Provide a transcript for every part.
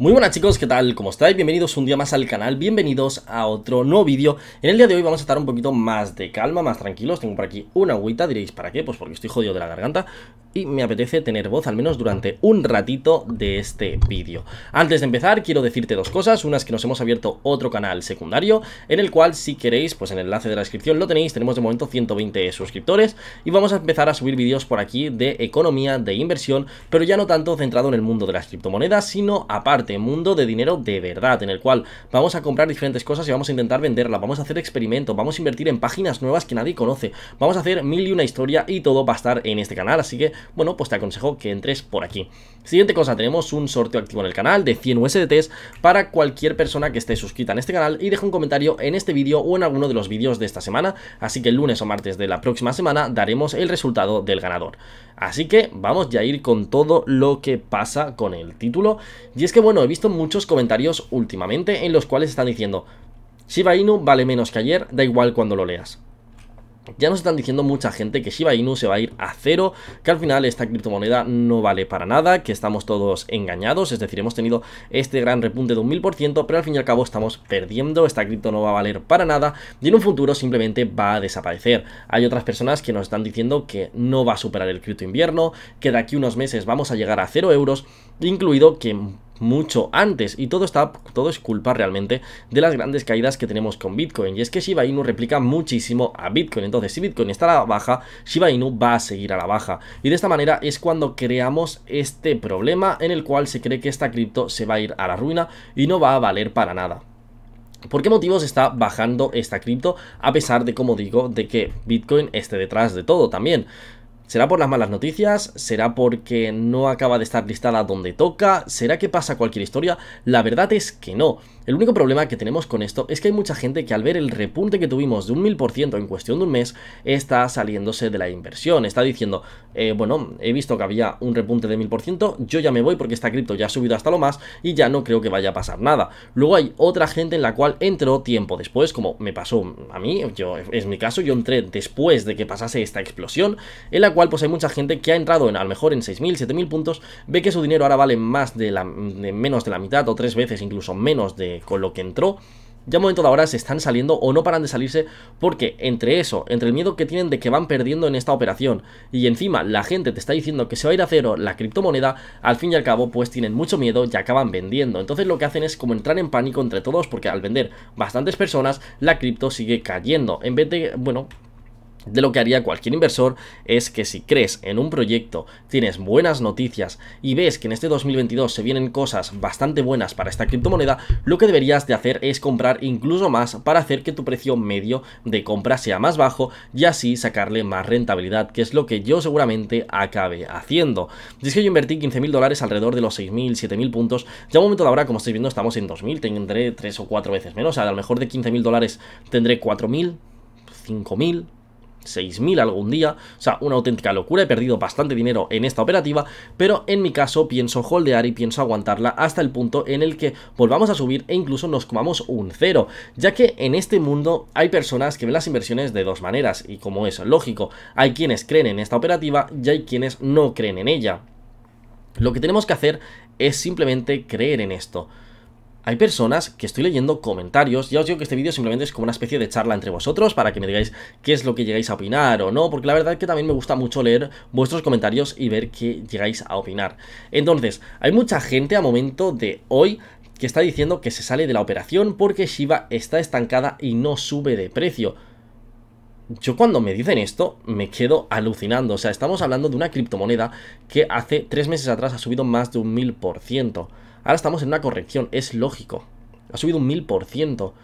Muy buenas chicos, ¿qué tal? ¿Cómo estáis? Bienvenidos un día más al canal, bienvenidos a otro nuevo vídeo En el día de hoy vamos a estar un poquito más de calma, más tranquilos Tengo por aquí una agüita, diréis ¿para qué? Pues porque estoy jodido de la garganta Y me apetece tener voz al menos durante un ratito de este vídeo Antes de empezar quiero decirte dos cosas Una es que nos hemos abierto otro canal secundario En el cual si queréis, pues en el enlace de la descripción lo tenéis Tenemos de momento 120 suscriptores Y vamos a empezar a subir vídeos por aquí de economía, de inversión Pero ya no tanto centrado en el mundo de las criptomonedas, sino aparte este mundo de dinero de verdad, en el cual vamos a comprar diferentes cosas y vamos a intentar venderlas, vamos a hacer experimentos, vamos a invertir en páginas nuevas que nadie conoce, vamos a hacer mil y una historia y todo va a estar en este canal, así que bueno, pues te aconsejo que entres por aquí. Siguiente cosa, tenemos un sorteo activo en el canal de 100 USDTs para cualquier persona que esté suscrita en este canal y deje un comentario en este vídeo o en alguno de los vídeos de esta semana, así que el lunes o martes de la próxima semana daremos el resultado del ganador. Así que vamos ya a ir con todo lo que pasa con el título. Y es que bueno, he visto muchos comentarios últimamente en los cuales están diciendo Shiba Inu vale menos que ayer, da igual cuando lo leas. Ya nos están diciendo mucha gente que Shiba Inu se va a ir a cero, que al final esta criptomoneda no vale para nada, que estamos todos engañados, es decir, hemos tenido este gran repunte de un 1000%, pero al fin y al cabo estamos perdiendo, esta cripto no va a valer para nada y en un futuro simplemente va a desaparecer. Hay otras personas que nos están diciendo que no va a superar el cripto invierno, que de aquí unos meses vamos a llegar a cero euros, incluido que mucho antes y todo está todo es culpa realmente de las grandes caídas que tenemos con Bitcoin y es que Shiba Inu replica muchísimo a Bitcoin entonces si Bitcoin está a la baja Shiba Inu va a seguir a la baja y de esta manera es cuando creamos este problema en el cual se cree que esta cripto se va a ir a la ruina y no va a valer para nada ¿Por qué motivos está bajando esta cripto? A pesar de, como digo, de que Bitcoin esté detrás de todo también. ¿Será por las malas noticias? ¿Será porque no acaba de estar listada donde toca? ¿Será que pasa cualquier historia? La verdad es que no. El único problema que tenemos con esto es que hay mucha gente que al ver el repunte que tuvimos de un 1000% en cuestión de un mes, está saliéndose de la inversión, está diciendo, eh, bueno, he visto que había un repunte de 1000%, yo ya me voy porque esta cripto ya ha subido hasta lo más y ya no creo que vaya a pasar nada. Luego hay otra gente en la cual entró tiempo después, como me pasó a mí, yo, es mi caso, yo entré después de que pasase esta explosión, en la cual pues hay mucha gente que ha entrado en, a lo mejor en 6.000, 7.000 puntos, ve que su dinero ahora vale más de, la, menos de la mitad o tres veces incluso menos de con lo que entró ya a momento de ahora se están saliendo o no paran de salirse porque entre eso, entre el miedo que tienen de que van perdiendo en esta operación y encima la gente te está diciendo que se va a ir a cero la criptomoneda, al fin y al cabo pues tienen mucho miedo y acaban vendiendo. Entonces lo que hacen es como entrar en pánico entre todos porque al vender bastantes personas la cripto sigue cayendo en vez de, bueno, de lo que haría cualquier inversor es que si crees en un proyecto, tienes buenas noticias y ves que en este 2022 se vienen cosas bastante buenas para esta criptomoneda, lo que deberías de hacer es comprar incluso más para hacer que tu precio medio de compra sea más bajo y así sacarle más rentabilidad, que es lo que yo seguramente acabe haciendo. dice es que yo invertí 15.000 dólares alrededor de los 6.000, 7.000 puntos. Ya en un momento de ahora, como estáis viendo, estamos en 2.000, tendré 3 o 4 veces menos. O sea, a lo mejor de 15.000 dólares tendré 4.000, 5.000 6.000 algún día, o sea, una auténtica locura, he perdido bastante dinero en esta operativa, pero en mi caso pienso holdear y pienso aguantarla hasta el punto en el que volvamos a subir e incluso nos comamos un cero, ya que en este mundo hay personas que ven las inversiones de dos maneras, y como es lógico, hay quienes creen en esta operativa y hay quienes no creen en ella. Lo que tenemos que hacer es simplemente creer en esto hay personas que estoy leyendo comentarios. Ya os digo que este vídeo simplemente es como una especie de charla entre vosotros para que me digáis qué es lo que llegáis a opinar o no, porque la verdad es que también me gusta mucho leer vuestros comentarios y ver qué llegáis a opinar. Entonces, hay mucha gente a momento de hoy que está diciendo que se sale de la operación porque Shiba está estancada y no sube de precio. Yo cuando me dicen esto me quedo alucinando. O sea, estamos hablando de una criptomoneda que hace tres meses atrás ha subido más de un mil ciento. Ahora estamos en una corrección, es lógico. Ha subido un mil ciento.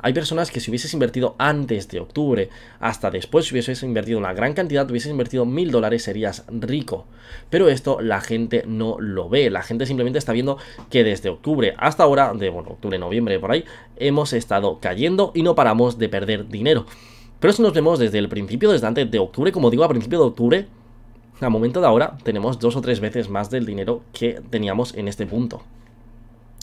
Hay personas que si hubieses invertido antes de octubre, hasta después, si hubieses invertido una gran cantidad, hubieses invertido mil dólares, serías rico. Pero esto la gente no lo ve. La gente simplemente está viendo que desde octubre hasta ahora, de bueno, octubre, noviembre, por ahí, hemos estado cayendo y no paramos de perder dinero. Pero si nos vemos desde el principio, desde antes de octubre, como digo, a principio de octubre, a momento de ahora tenemos dos o tres veces más del dinero que teníamos en este punto.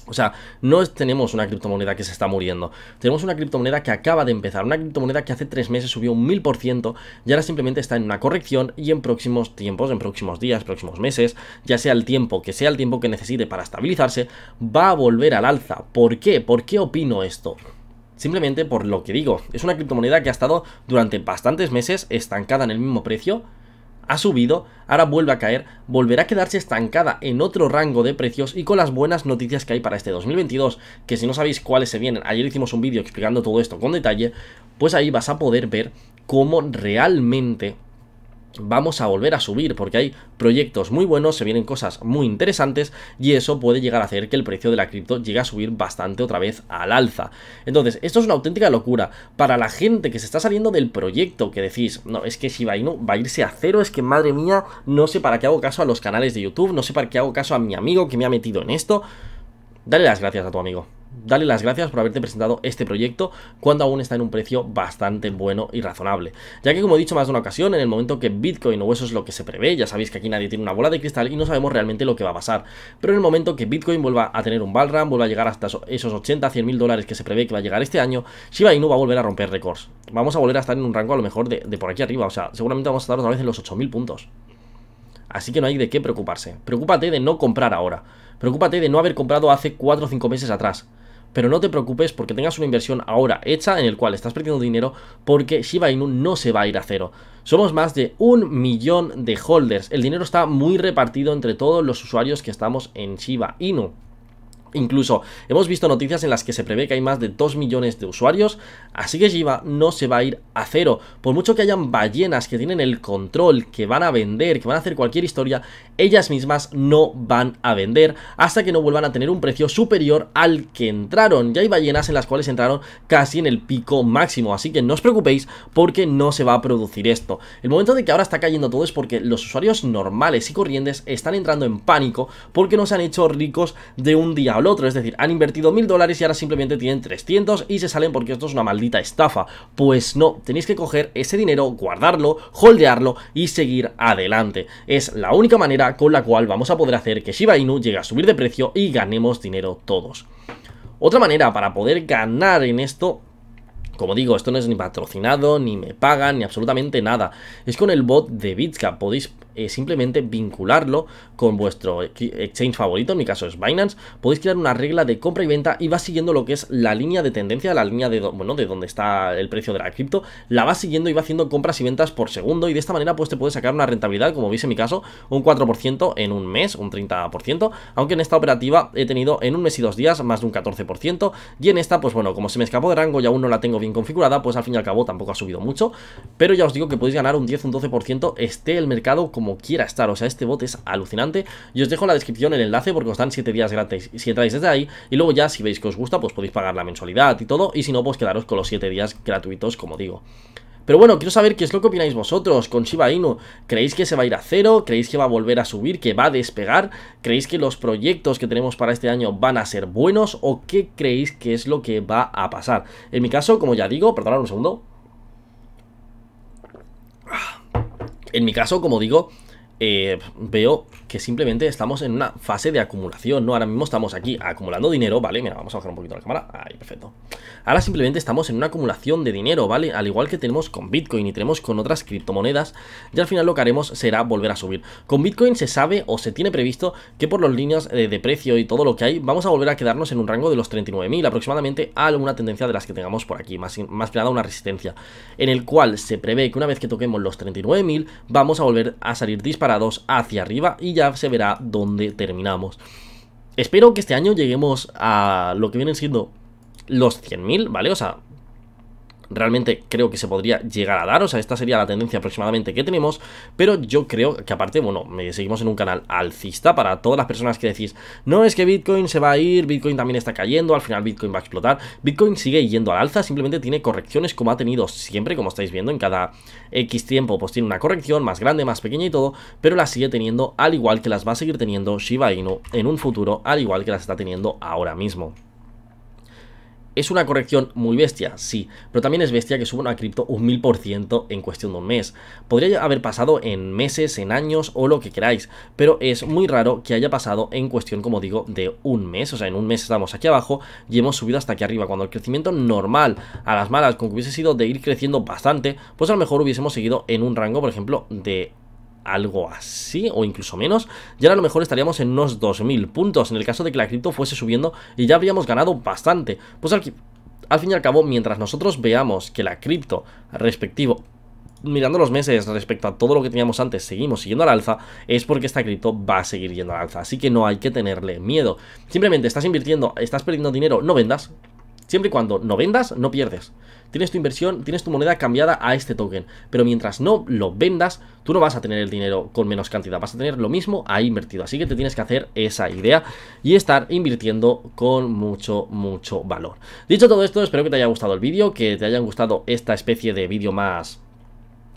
O sea, no tenemos una criptomoneda que se está muriendo. Tenemos una criptomoneda que acaba de empezar. Una criptomoneda que hace tres meses subió un 1000% y ahora simplemente está en una corrección y en próximos tiempos, en próximos días, próximos meses, ya sea el tiempo que sea el tiempo que necesite para estabilizarse, va a volver al alza. ¿Por qué? ¿Por qué opino esto? simplemente por lo que digo. Es una criptomoneda que ha estado durante bastantes meses estancada en el mismo precio, ha subido, ahora vuelve a caer, volverá a quedarse estancada en otro rango de precios y con las buenas noticias que hay para este 2022, que si no sabéis cuáles se vienen, ayer hicimos un vídeo explicando todo esto con detalle, pues ahí vas a poder ver cómo realmente vamos a volver a subir porque hay proyectos muy buenos, se vienen cosas muy interesantes y eso puede llegar a hacer que el precio de la cripto llegue a subir bastante otra vez al alza. Entonces, esto es una auténtica locura para la gente que se está saliendo del proyecto, que decís, no, es que si va a irse a cero, es que madre mía, no sé para qué hago caso a los canales de YouTube, no sé para qué hago caso a mi amigo que me ha metido en esto. Dale las gracias a tu amigo dale las gracias por haberte presentado este proyecto cuando aún está en un precio bastante bueno y razonable. Ya que como he dicho más de una ocasión, en el momento que Bitcoin o eso es lo que se prevé, ya sabéis que aquí nadie tiene una bola de cristal y no sabemos realmente lo que va a pasar. Pero en el momento que Bitcoin vuelva a tener un balram, vuelva a llegar hasta esos 80, 100 mil dólares que se prevé que va a llegar este año, Shiba Inu va a volver a romper récords. Vamos a volver a estar en un rango a lo mejor de, por aquí arriba, o sea, seguramente vamos a estar otra vez en los mil puntos. Así que no hay de qué preocuparse. Preocúpate de no comprar ahora. Preocúpate de no haber comprado hace 4 o 5 meses atrás. Pero no te preocupes porque tengas una inversión ahora hecha en el cual estás perdiendo dinero porque Shiba Inu no se va a ir a cero. Somos más de un millón de holders. El dinero está muy repartido entre todos los usuarios que estamos en Shiba Inu. Incluso hemos visto noticias en las que se prevé que hay más de 2 millones de usuarios, así que Shiba no se va a ir a cero. Por mucho que hayan ballenas que tienen el control, que van a vender, que van a hacer cualquier historia, ellas mismas no van a vender hasta que no vuelvan a tener un precio superior al que entraron. Ya hay ballenas en las cuales entraron casi en el pico máximo, así que no os preocupéis porque no se va a producir esto. El momento de que ahora está cayendo todo es porque los usuarios normales y corrientes están entrando en pánico porque no se han hecho ricos de un día al otro. Es decir, han invertido mil dólares y ahora simplemente tienen 300 y se salen porque esto es una maldita estafa. Pues no, tenéis que coger ese dinero, guardarlo, holdearlo y seguir adelante. Es la única manera con la cual vamos a poder hacer que Shiba Inu llegue a subir de precio y ganemos dinero todos. Otra manera para poder ganar en esto como digo, esto no es ni patrocinado, ni me pagan, ni absolutamente nada. Es con el bot de Bitscap. Podéis eh, simplemente vincularlo con vuestro exchange favorito, en mi caso es Binance. Podéis crear una regla de compra y venta y va siguiendo lo que es la línea de tendencia, la línea de, de donde está el precio de la cripto. La va siguiendo y va haciendo compras y ventas por segundo y de esta manera pues te puedes sacar una rentabilidad, como veis en mi caso, un 4% en un mes, un 30%. Aunque en esta operativa he tenido en un mes y dos días más de un 14%. Y en esta, pues bueno, como se me escapó de rango ya aún no la tengo bien configurada, pues al fin y al cabo tampoco ha subido mucho, pero ya os digo que podéis ganar un 10, un 12%, esté el mercado como quiera estar, o sea, este bot es alucinante, y os dejo en la descripción el enlace porque os dan 7 días gratis si entráis desde ahí, y luego ya si veis que os gusta, pues podéis pagar la mensualidad y todo, y si no, pues quedaros con los 7 días gratuitos, como digo. Pero bueno, quiero saber qué es lo que opináis vosotros con Shiba Inu. ¿Creéis que se va a ir a cero? ¿Creéis que va a volver a subir? ¿Que va a despegar? ¿Creéis que los proyectos que tenemos para este año van a ser buenos? ¿O qué creéis que es lo que va a pasar? En mi caso, como ya digo, Perdón, un segundo. En mi caso, como digo, eh, veo que simplemente estamos en una fase de acumulación, ¿no? Ahora mismo estamos aquí acumulando dinero, ¿vale? Mira, vamos a bajar un poquito la cámara. Ahí, perfecto. Ahora simplemente estamos en una acumulación de dinero, ¿vale? Al igual que tenemos con Bitcoin y tenemos con otras criptomonedas, y al final lo que haremos será volver a subir. Con Bitcoin se sabe o se tiene previsto que por los líneas eh, de, precio y todo lo que hay, vamos a volver a quedarnos en un rango de los 39.000 aproximadamente a alguna tendencia de las que tengamos por aquí, más, más que nada una resistencia, en el cual se prevé que una vez que toquemos los 39.000, vamos a volver a salir disparados hacia arriba y ya se verá dónde terminamos. Espero que este año lleguemos a lo que vienen siendo los 100.000, ¿vale? O sea, realmente creo que se podría llegar a dar, o sea, esta sería la tendencia aproximadamente que tenemos, pero yo creo que aparte, bueno, seguimos en un canal alcista para todas las personas que decís, no es que Bitcoin se va a ir, Bitcoin también está cayendo, al final Bitcoin va a explotar, Bitcoin sigue yendo al alza, simplemente tiene correcciones como ha tenido siempre, como estáis viendo, en cada X tiempo pues tiene una corrección más grande, más pequeña y todo, pero la sigue teniendo al igual que las va a seguir teniendo Shiba Inu en un futuro, al igual que las está teniendo ahora mismo. Es una corrección muy bestia, sí, pero también es bestia que suba una cripto un 1000% en cuestión de un mes. Podría haber pasado en meses, en años o lo que queráis, pero es muy raro que haya pasado en cuestión, como digo, de un mes. O sea, en un mes estamos aquí abajo y hemos subido hasta aquí arriba. Cuando el crecimiento normal a las malas, con que hubiese sido de ir creciendo bastante, pues a lo mejor hubiésemos seguido en un rango, por ejemplo, de algo así, o incluso menos, ya a lo mejor estaríamos en unos 2.000 puntos, en el caso de que la cripto fuese subiendo y ya habríamos ganado bastante. Pues al, al fin y al cabo, mientras nosotros veamos que la cripto respectivo mirando los meses respecto a todo lo que teníamos antes, seguimos siguiendo al alza, es porque esta cripto va a seguir yendo al alza. Así que no hay que tenerle miedo. Simplemente estás invirtiendo, estás perdiendo dinero, no vendas, Siempre y cuando no vendas, no pierdes. Tienes tu inversión, tienes tu moneda cambiada a este token. Pero mientras no lo vendas, tú no vas a tener el dinero con menos cantidad. Vas a tener lo mismo ahí invertido. Así que te tienes que hacer esa idea y estar invirtiendo con mucho, mucho valor. Dicho todo esto, espero que te haya gustado el vídeo, que te hayan gustado esta especie de vídeo más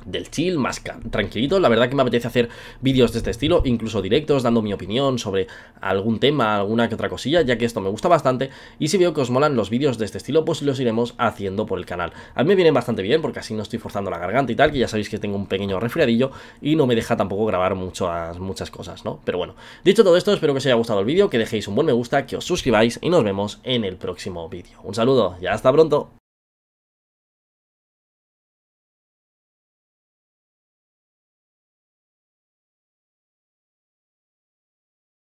del chill, más tranquilito. La verdad que me apetece hacer vídeos de este estilo, incluso directos, dando mi opinión sobre algún tema, alguna que otra cosilla, ya que esto me gusta bastante. Y si veo que os molan los vídeos de este estilo, pues los iremos haciendo por el canal. A mí me vienen bastante bien, porque así no estoy forzando la garganta y tal, que ya sabéis que tengo un pequeño resfriadillo y no me deja tampoco grabar muchas, muchas cosas, ¿no? Pero bueno, dicho todo esto, espero que os haya gustado el vídeo, que dejéis un buen me gusta, que os suscribáis y nos vemos en el próximo vídeo. Un saludo y hasta pronto.